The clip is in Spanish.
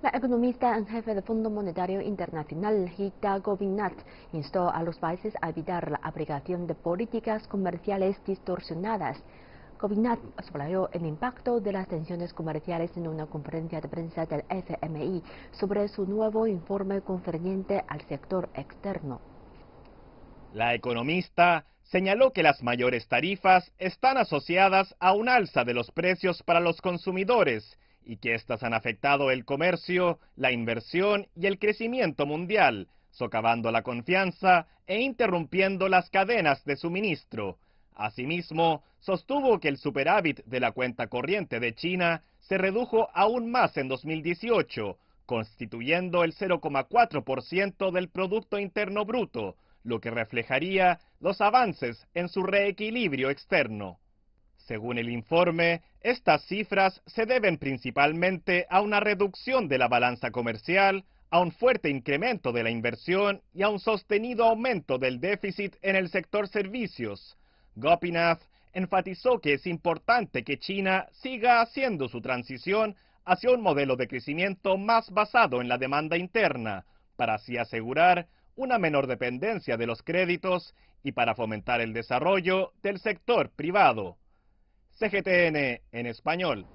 La economista en jefe del Fondo Monetario Internacional, Gita Govinat, instó a los países a evitar la aplicación de políticas comerciales distorsionadas. Govinat subrayó el impacto de las tensiones comerciales en una conferencia de prensa del FMI sobre su nuevo informe concerniente al sector externo. La economista señaló que las mayores tarifas están asociadas a un alza de los precios para los consumidores y que éstas han afectado el comercio, la inversión y el crecimiento mundial, socavando la confianza e interrumpiendo las cadenas de suministro. Asimismo, sostuvo que el superávit de la cuenta corriente de China se redujo aún más en 2018, constituyendo el 0,4% del Producto Interno Bruto, lo que reflejaría los avances en su reequilibrio externo. Según el informe, estas cifras se deben principalmente a una reducción de la balanza comercial, a un fuerte incremento de la inversión y a un sostenido aumento del déficit en el sector servicios. Gopinath enfatizó que es importante que China siga haciendo su transición hacia un modelo de crecimiento más basado en la demanda interna, para así asegurar una menor dependencia de los créditos y para fomentar el desarrollo del sector privado. CGTN en español.